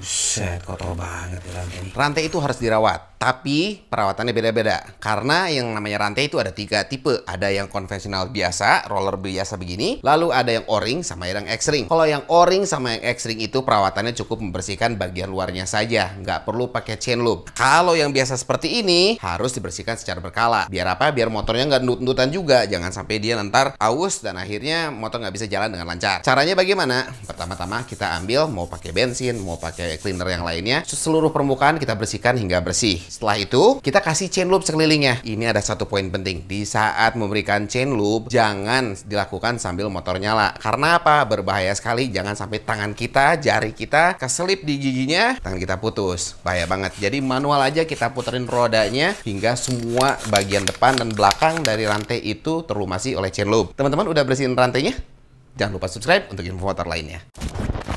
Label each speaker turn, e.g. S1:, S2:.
S1: Buset, kotor banget ya rantai ini.
S2: Rantai itu harus dirawat, tapi perawatannya beda-beda. Karena yang namanya rantai itu ada tiga tipe. Ada yang konvensional biasa, roller biasa begini. Lalu ada yang O-ring sama yang X-ring. Kalau yang O-ring sama yang X-ring itu perawatannya cukup membersihkan bagian luarnya saja. Nggak perlu pakai chain loop. Kalau yang biasa seperti ini, harus dibersihkan secara berkala. Biar apa? Biar motornya nggak nut-nutan juga. Jangan sampai dia nantar aus dan akhirnya motor nggak bisa jalan dengan lancar. Caranya bagaimana? Pertama-tama kita ambil mau pakai bensin, mau pakai kayak cleaner yang lainnya. Seluruh permukaan kita bersihkan hingga bersih. Setelah itu, kita kasih chain loop sekelilingnya. Ini ada satu poin penting. Di saat memberikan chain loop, jangan dilakukan sambil motor nyala. Karena apa? Berbahaya sekali. Jangan sampai tangan kita, jari kita keselip di giginya, tangan kita putus. Bahaya banget. Jadi manual aja kita puterin rodanya hingga semua bagian depan dan belakang dari rantai itu terlumasi oleh chain loop. Teman-teman udah bersihin rantainya? Jangan lupa subscribe untuk info motor lainnya.